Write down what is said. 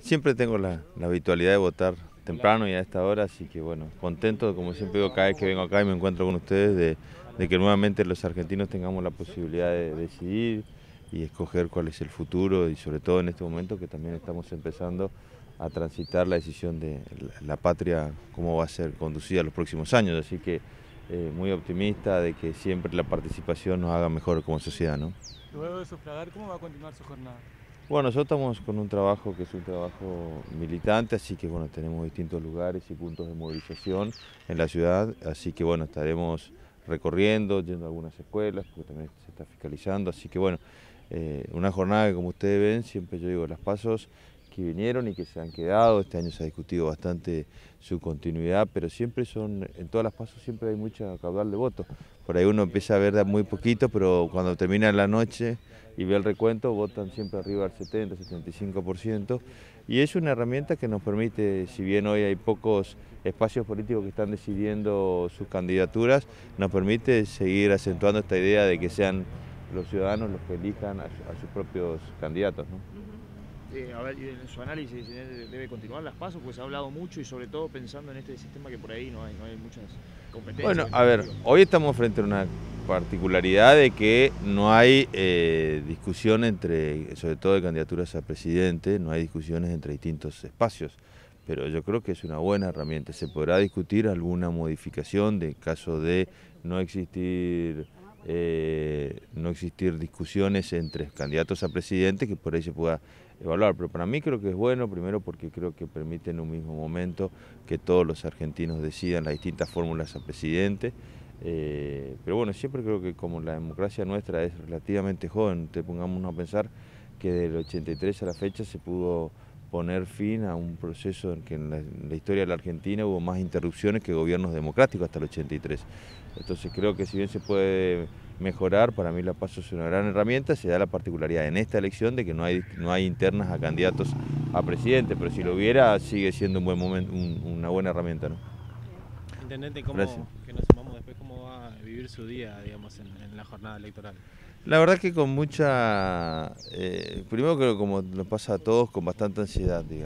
Siempre tengo la, habitualidad de votar temprano y a esta hora, así que bueno, contento, como siempre digo, cada vez que vengo acá y me encuentro con ustedes, de, que nuevamente los argentinos tengamos la posibilidad de, decidir y escoger cuál es el futuro y sobre todo en este momento que también estamos empezando a transitar la decisión de la patria, cómo va a ser conducida los próximos años. Así que eh, muy optimista de que siempre la participación nos haga mejor como sociedad. ¿no? Luego de sufragar, ¿cómo va a continuar su jornada? Bueno, nosotros estamos con un trabajo que es un trabajo militante, así que bueno, tenemos distintos lugares y puntos de movilización en la ciudad, así que bueno, estaremos recorriendo, yendo a algunas escuelas, porque también se está fiscalizando, así que bueno, eh, una jornada que como ustedes ven, siempre yo digo, las pasos que vinieron y que se han quedado, este año se ha discutido bastante su continuidad, pero siempre son, en todas las pasos siempre hay mucha caudal de votos, por ahí uno empieza a ver muy poquito, pero cuando termina la noche y ve el recuento, votan siempre arriba del 70, 75%. Y es una herramienta que nos permite, si bien hoy hay pocos espacios políticos que están decidiendo sus candidaturas, nos permite seguir acentuando esta idea de que sean los ciudadanos los que elijan a, sus propios candidatos. Eh, a ver, en su análisis eh, debe continuar las pasos, pues ha hablado mucho y sobre todo pensando en este sistema que por ahí no hay, muchas competencias. Bueno, a ver, hoy estamos frente a una particularidad de que no hay eh, discusión entre, sobre todo de candidaturas a presidente, no hay discusiones entre distintos espacios, pero yo creo que es una buena herramienta. Se podrá discutir alguna modificación de caso de no existir eh, no existir discusiones entre candidatos a presidente que por ahí se pueda evaluar. Pero para mí creo que es bueno, primero porque creo que permite en un mismo momento que todos los argentinos decidan las distintas fórmulas a presidente. Eh, pero bueno, siempre creo que como la democracia nuestra es relativamente joven, te pongámonos a pensar que del 83 a la fecha se pudo poner fin a un proceso en que en la, historia de la Argentina hubo más interrupciones que gobiernos democráticos hasta el 83. Entonces creo que si bien se puede mejorar, para mí la PASO es una gran herramienta, se da la particularidad en esta elección de que no hay, no hay internas a candidatos a presidente, pero si lo hubiera sigue siendo un buen momento, una buena herramienta. ¿no? su día, digamos, en, la jornada electoral? La verdad que con mucha, eh, primero creo que como nos pasa a todos, con bastante ansiedad, digamos.